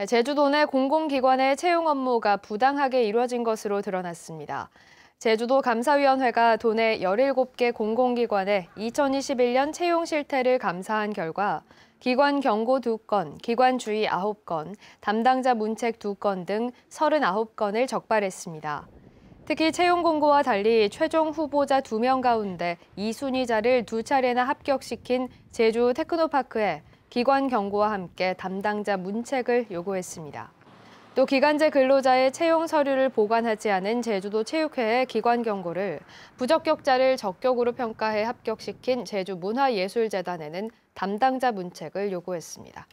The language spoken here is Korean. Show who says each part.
Speaker 1: 네, 제주도 내 공공기관의 채용 업무가 부당하게 이루어진 것으로 드러났습니다. 제주도 감사위원회가 도내 17개 공공기관의 2021년 채용 실태를 감사한 결과 기관 경고 2건, 기관 주의 9건, 담당자 문책 2건 등 39건을 적발했습니다. 특히 채용 공고와 달리 최종 후보자 2명 가운데 2순위자를 두 차례나 합격시킨 제주 테크노파크에 기관 경고와 함께 담당자 문책을 요구했습니다. 또 기간제 근로자의 채용 서류를 보관하지 않은 제주도 체육회의 기관 경고를 부적격자를 적격으로 평가해 합격시킨 제주문화예술재단에는 담당자 문책을 요구했습니다.